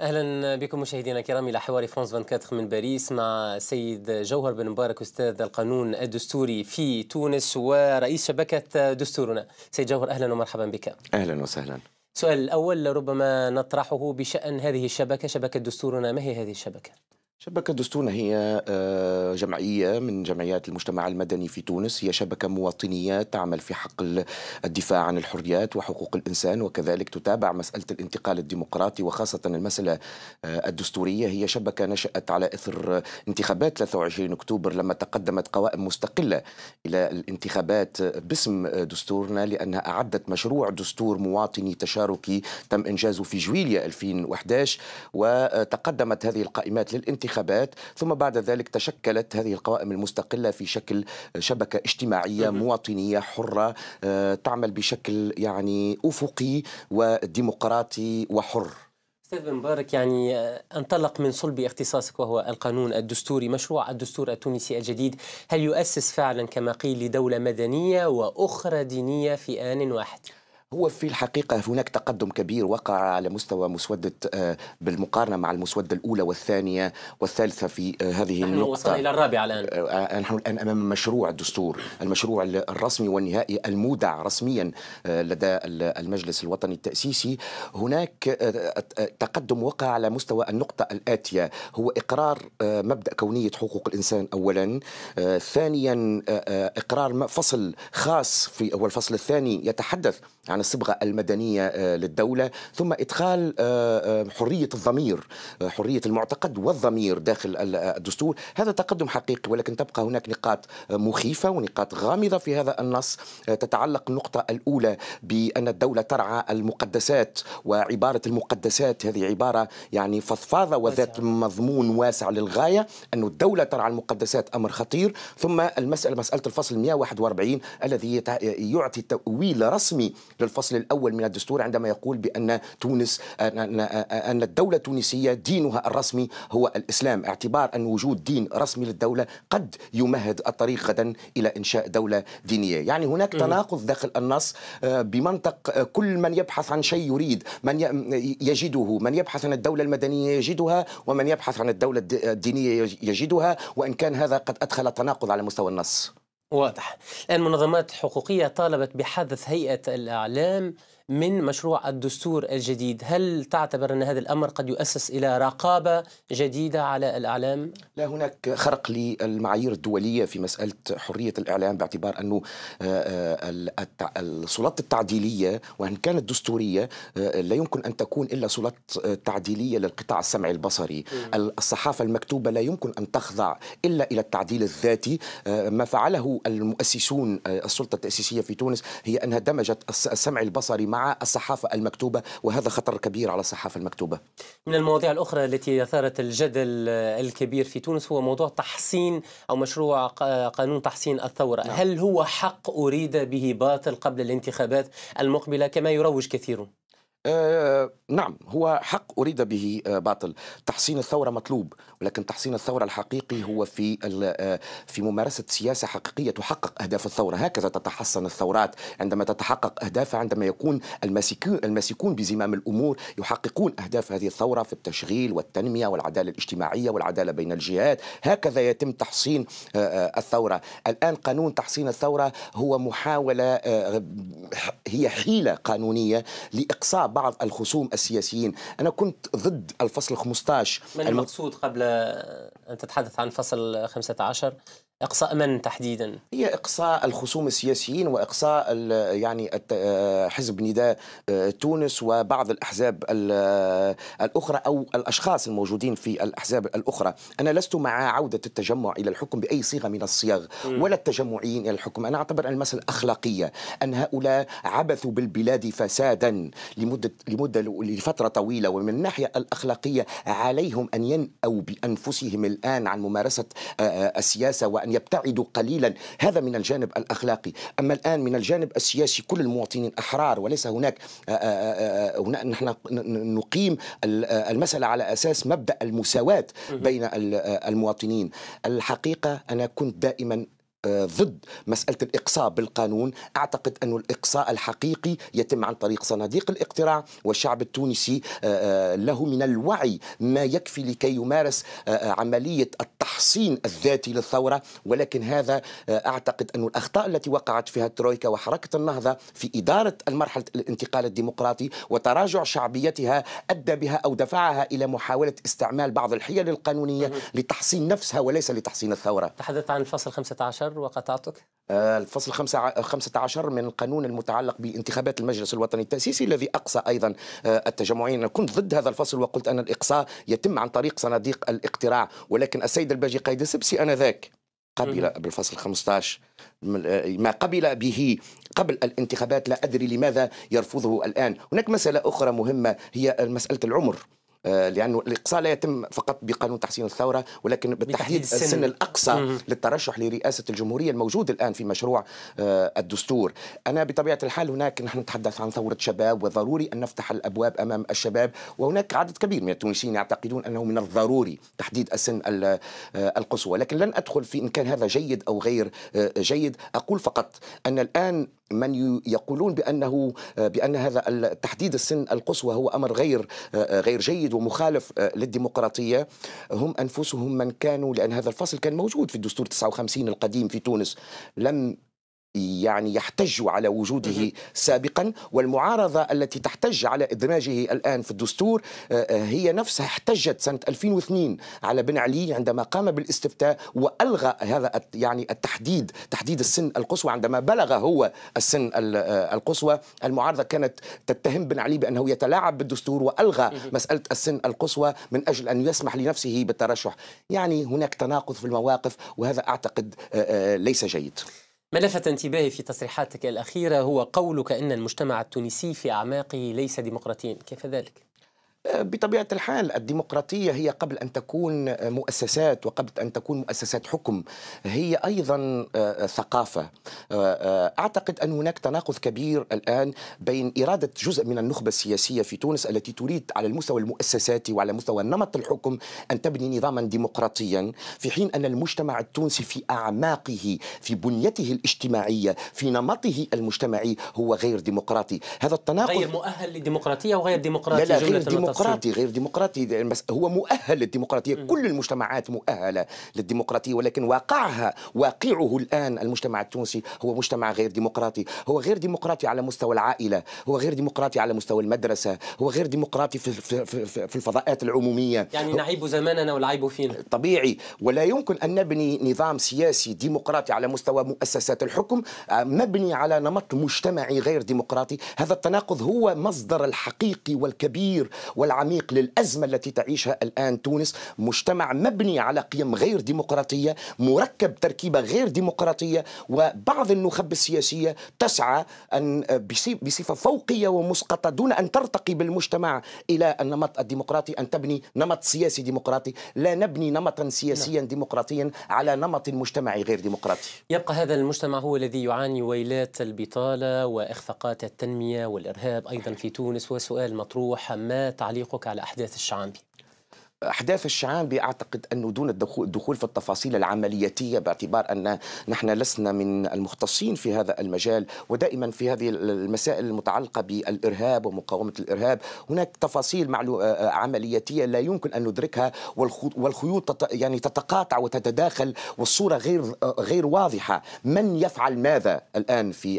اهلا بكم مشاهدينا الكرام الى حوار فرانس 24 من باريس مع سيد جوهر بن مبارك استاذ القانون الدستوري في تونس ورئيس شبكه دستورنا. سيد جوهر اهلا ومرحبا بك. اهلا وسهلا. السؤال الاول ربما نطرحه بشان هذه الشبكه شبكه دستورنا ما هي هذه الشبكه؟ شبكة دستون هي آه، جمعية من جمعيات المجتمع المدني في تونس هي شبكة مواطنية تعمل في حق الدفاع عن الحريات وحقوق الإنسان وكذلك تتابع مسألة الانتقال الديمقراطي وخاصة المسألة آه، الدستورية هي شبكة نشأت على إثر انتخابات 23 أكتوبر لما تقدمت قوائم مستقلة إلى الانتخابات باسم دستورنا لأنها أعدت مشروع دستور مواطني تشاركي تم إنجازه في جويليا 2011 وتقدمت هذه القائمات للانتخابات الانتخابات ثم بعد ذلك تشكلت هذه القوائم المستقلة في شكل شبكة اجتماعية مواطنية حرة آه، تعمل بشكل يعني أفقي وديمقراطي وحر استاذ مبارك يعني آه، انطلق من صلب اختصاصك وهو القانون الدستوري مشروع الدستور التونسي الجديد هل يؤسس فعلا كما قيل لدوله مدنيه واخرى دينيه في ان واحد هو في الحقيقة هناك تقدم كبير وقع على مستوى مسودة آه، بالمقارنة مع المسودة الأولى والثانية والثالثة في آه، هذه نحن النقطة وصلنا إلى الرابعة الآن آه، نحن الآن أمام مشروع الدستور المشروع الرسمي والنهائي المودع رسميا لدى المجلس الوطني التأسيسي هناك تقدم وقع على مستوى النقطة الآتية هو إقرار مبدأ كونية حقوق الإنسان أولا ثانيا إقرار فصل خاص في هو الفصل الثاني يتحدث عن الصبغه المدنيه آه، للدوله ثم ادخال آه، آه، حريه الضمير حريه المعتقد والضمير داخل الدستور هذا تقدم حقيقي ولكن تبقى هناك نقاط مخيفه ونقاط غامضه في هذا النص تتعلق النقطه الاولى بان الدوله ترعى المقدسات وعباره المقدسات هذه عباره يعني فضفاضه وذات مضمون واسع للغايه أن الدولة ترعى المقدسات أمر خطير ثم المسألة مسألة الفصل 141 الذي يعطي تأويل رسمي لل الفصل الأول من الدستور عندما يقول بأن تونس أن الدولة التونسية دينها الرسمي هو الإسلام اعتبار أن وجود دين رسمي للدولة قد يمهد الطريق غدا إلى إنشاء دولة دينية يعني هناك تناقض داخل النص آه، بمنطق آه، كل من يبحث عن شيء يريد من يجده من يبحث عن الدولة المدنية يجدها ومن يبحث عن الدولة الدينية يجدها وإن كان هذا قد أدخل تناقض على مستوى النص واضح الآن منظمات حقوقية طالبت بحذف هيئة الإعلام من مشروع الدستور الجديد هل تعتبر أن هذا الأمر قد يؤسس إلى رقابة جديدة على الإعلام؟ لا هناك خرق للمعايير الدولية في مسألة حرية الإعلام باعتبار أنه آه، آه، السلطة التعديلية وإن كانت دستورية آه، لا يمكن أن تكون إلا سلطة تعديلية للقطاع السمعي البصري الصحافة المكتوبة لا يمكن أن تخضع إلا إلى التعديل الذاتي ما فعله المؤسسون السلطة التأسيسية في تونس هي أنها دمجت السمع البصري مع الصحافة المكتوبة وهذا خطر كبير على الصحافة المكتوبة من المواضيع الأخرى التي أثارت الجدل الكبير في تونس هو موضوع تحسين أو مشروع قانون تحسين الثورة نعم. هل هو حق أريد به باطل قبل الانتخابات المقبلة كما يروج كثيرون آه، نعم هو حق أريد به آه، باطل تحصين الثورة مطلوب ولكن تحصين الثورة الحقيقي هو في آه، في ممارسة سياسة حقيقية تحقق أهداف الثورة هكذا تتحسن الثورات عندما تتحقق أهدافها عندما يكون الماسكون الماسكون بزمام الأمور يحققون أهداف هذه الثورة في التشغيل والتنمية والعدالة الاجتماعية والعدالة بين الجهات هكذا يتم تحصين الثورة الآن قانون تحصين الثورة هو محاولة هي حيلة قانونية لإقصاب بعض الخصوم السياسيين أنا كنت ضد الفصل 15 من المقصود قبل أن تتحدث عن فصل 15 اقصاء من تحديدا؟ هي اقصاء الخصوم السياسيين واقصاء يعني حزب نداء آه، تونس وبعض الاحزاب آه، الاخرى او الاشخاص الموجودين في الاحزاب الاخرى، انا لست مع عوده التجمع الى الحكم باي صيغه من الصيغ ولا التجمعيين الى الحكم، انا اعتبر ان المساله اخلاقيه، ان هؤلاء عبثوا بالبلاد فسادا لمده لمده لفتره طويله ومن الناحيه الاخلاقيه عليهم ان ينأوا بانفسهم الان عن ممارسه آه، السياسه وان يبتعدوا قليلا هذا من الجانب الأخلاقي أما الآن من الجانب السياسي كل المواطنين أحرار وليس هناك آه، آه، آه، نحن نقيم المسألة على أساس مبدأ المساواة بين المواطنين الحقيقة أنا كنت دائما ضد مسألة الإقصاء بالقانون أعتقد أن الإقصاء الحقيقي يتم عن طريق صناديق الاقتراع والشعب التونسي آه، آه، له من الوعي ما يكفي لكي يمارس آه، عملية التحصين الذاتي للثورة ولكن هذا أعتقد أن الأخطاء التي وقعت فيها الترويكا وحركة النهضة في إدارة المرحلة الانتقال الديمقراطي وتراجع شعبيتها أدى بها أو دفعها إلى محاولة استعمال بعض الحيل القانونية لتحصين نفسها وليس لتحصين الثورة تحدث عن الفصل 15 عشر وقطعتك آه، الفصل 15 آه، من القانون المتعلق بانتخابات المجلس الوطني التأسيسي الذي أقصى أيضا آه، التجمعين كنت ضد هذا الفصل وقلت أن الإقصاء يتم عن طريق صناديق الاقتراع ولكن السيد الباجي قايد السبسي أنذاك قبل بالفصل 15 ما قبل به قبل الانتخابات لا أدري لماذا يرفضه الآن هناك مسألة أخرى مهمة هي مسألة العمر آه، لانه الاقصاء لا يتم فقط بقانون تحسين الثوره ولكن بالتحديد السن, السن الاقصى مم. للترشح لرئاسه الجمهوريه الموجود الان في مشروع آه، الدستور انا بطبيعه الحال هناك نحن نتحدث عن ثوره شباب وضروري ان نفتح الابواب امام الشباب وهناك عدد كبير من التونسيين يعتقدون انه من الضروري تحديد السن آه، القصوى لكن لن ادخل في ان كان هذا جيد او غير جيد اقول فقط ان الان من يقولون بانه بان هذا تحديد السن القصوى هو امر غير غير جيد مؤيد ومخالف آه، للديمقراطيه هم انفسهم من كانوا لان هذا الفصل كان موجود في الدستور 59 القديم في تونس لم يعني يحتج على وجوده سابقا والمعارضة التي تحتج على إدماجه الآن في الدستور آه، آه، هي نفسها احتجت سنة 2002 على بن علي عندما قام بالاستفتاء وألغى هذا يعني التحديد تحديد السن القصوى عندما بلغ هو السن آه، القصوى المعارضة كانت تتهم بن علي بأنه يتلاعب بالدستور وألغى مسألة السن القصوى من أجل أن يسمح لنفسه بالترشح يعني هناك تناقض في المواقف وهذا أعتقد ليس جيد ما لفت انتباهي في تصريحاتك الأخيرة هو قولك إن المجتمع التونسي في أعماقه ليس ديمقراطيا كيف ذلك؟ بطبيعه الحال الديمقراطيه هي قبل ان تكون مؤسسات وقبل ان تكون مؤسسات حكم هي ايضا آه، ثقافه آه، آه، اعتقد ان هناك تناقض كبير الان بين اراده جزء من النخبه السياسيه في تونس التي تريد على المستوى المؤسساتي وعلى مستوى نمط الحكم ان تبني نظاما ديمقراطيا في حين ان المجتمع التونسي في اعماقه في بنيته الاجتماعيه في نمطه المجتمعي هو غير ديمقراطي هذا التناقض غير مؤهل للديمقراطيه وغير ديمقراطيه لا لا غير ديمقراطي ديمقراطي غير ديمقراطي هو مؤهل للديمقراطيه كل المجتمعات مؤهله للديمقراطيه ولكن واقعها واقعه الان المجتمع التونسي هو مجتمع غير ديمقراطي هو غير ديمقراطي على مستوى العائله هو غير ديمقراطي على مستوى المدرسه هو غير ديمقراطي في, في, في, في الفضاءات العموميه يعني نعيب زماننا والعيب فينا طبيعي ولا يمكن ان نبني نظام سياسي ديمقراطي على مستوى مؤسسات الحكم آه، مبني على نمط مجتمعي غير ديمقراطي هذا التناقض هو مصدر الحقيقي والكبير والعميق للأزمة التي تعيشها الآن تونس مجتمع مبني على قيم غير ديمقراطية مركب تركيبة غير ديمقراطية وبعض النخب السياسية تسعى أن بصفة فوقية ومسقطة دون أن ترتقي بالمجتمع إلى النمط الديمقراطي أن تبني نمط سياسي ديمقراطي لا نبني نمطا سياسيا نعم. ديمقراطيا على نمط مجتمعي غير ديمقراطي يبقى هذا المجتمع هو الذي يعاني ويلات البطالة وإخفاقات التنمية والإرهاب أيضا في تونس وسؤال مطروح ما تعلم تعليقك على أحداث الشعامبي احداث الشعام اعتقد انه دون الدخول في التفاصيل العملياتيه باعتبار ان نحن لسنا من المختصين في هذا المجال ودائما في هذه المسائل المتعلقه بالارهاب ومقاومه الارهاب هناك تفاصيل آه، آه، عملياتيه لا يمكن ان ندركها والخيوط يعني تتقاطع وتتداخل والصوره غير آه، غير واضحه من يفعل ماذا الان في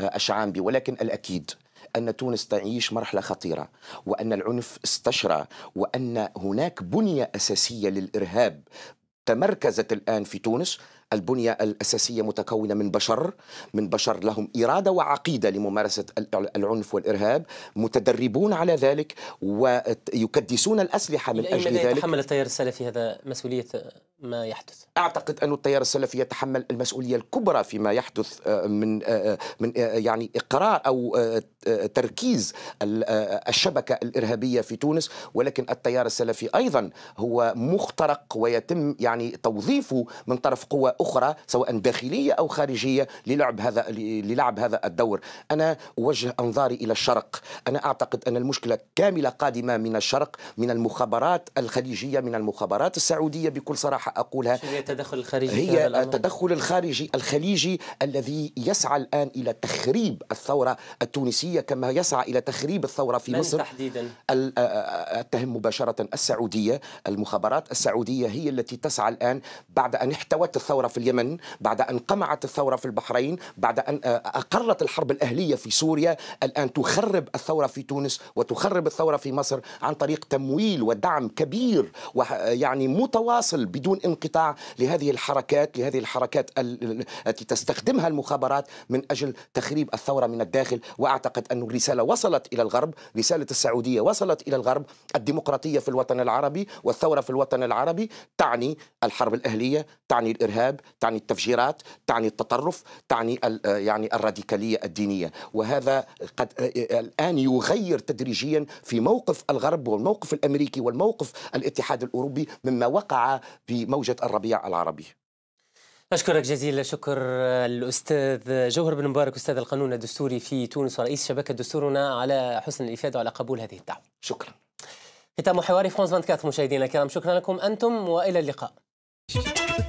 الشعامبي ولكن الاكيد أن تونس تعيش مرحلة خطيرة وأن العنف استشرى وأن هناك بنية أساسية للإرهاب تمركزت الآن في تونس البنية الأساسية متكونة من بشر من بشر لهم إرادة وعقيدة لممارسة العنف والإرهاب متدربون على ذلك ويكدسون الأسلحة من أجل من ذلك يتحمل التيار السلفي هذا مسؤولية ما يحدث أعتقد أن التيار السلفي يتحمل المسؤولية الكبرى فيما يحدث آه، من آه، آه، من يعني إقرار أو تركيز آه، الشبكة الإرهابية في تونس ولكن التيار السلفي أيضا هو مخترق ويتم يعني توظيفه من طرف قوى أخرى سواء داخلية أو خارجية للعب هذا للعب هذا الدور أنا أوجه أنظاري إلى الشرق أنا أعتقد أن المشكلة كاملة قادمة من الشرق من المخابرات الخليجية من المخابرات السعودية بكل صراحة أقولها هي التدخل الخارجي هي التدخل الخارجي الخليجي الذي يسعى الآن إلى تخريب الثورة التونسية السعودية كما يسعى إلى تخريب الثورة في من مصر تحديدا؟ أتهم مباشرة السعودية المخابرات السعودية هي التي تسعى الآن بعد أن احتوت الثورة في اليمن بعد أن قمعت الثورة في البحرين بعد أن أقرت الحرب الأهلية في سوريا الآن تخرب الثورة في تونس وتخرب الثورة في مصر عن طريق تمويل ودعم كبير ويعني متواصل بدون انقطاع لهذه الحركات لهذه الحركات التي تستخدمها المخابرات من أجل تخريب الثورة من الداخل وأعتقد أعتقد أن الرسالة وصلت إلى الغرب رسالة السعودية وصلت إلى الغرب الديمقراطية في الوطن العربي والثورة في الوطن العربي تعني الحرب الأهلية تعني الإرهاب تعني التفجيرات تعني التطرف تعني يعني الراديكالية الدينية وهذا قد الآن يغير تدريجيا في موقف الغرب والموقف الأمريكي والموقف الاتحاد الأوروبي مما وقع بموجة الربيع العربي أشكرك جزيل الشكر آه، الأستاذ جوهر بن مبارك أستاذ القانون الدستوري في تونس ورئيس شبكة دستورنا على حسن الإفادة وعلى قبول هذه الدعوة شكرا ختام حواري فرانس 24 مشاهدينا الكرام شكرا لكم أنتم وإلى اللقاء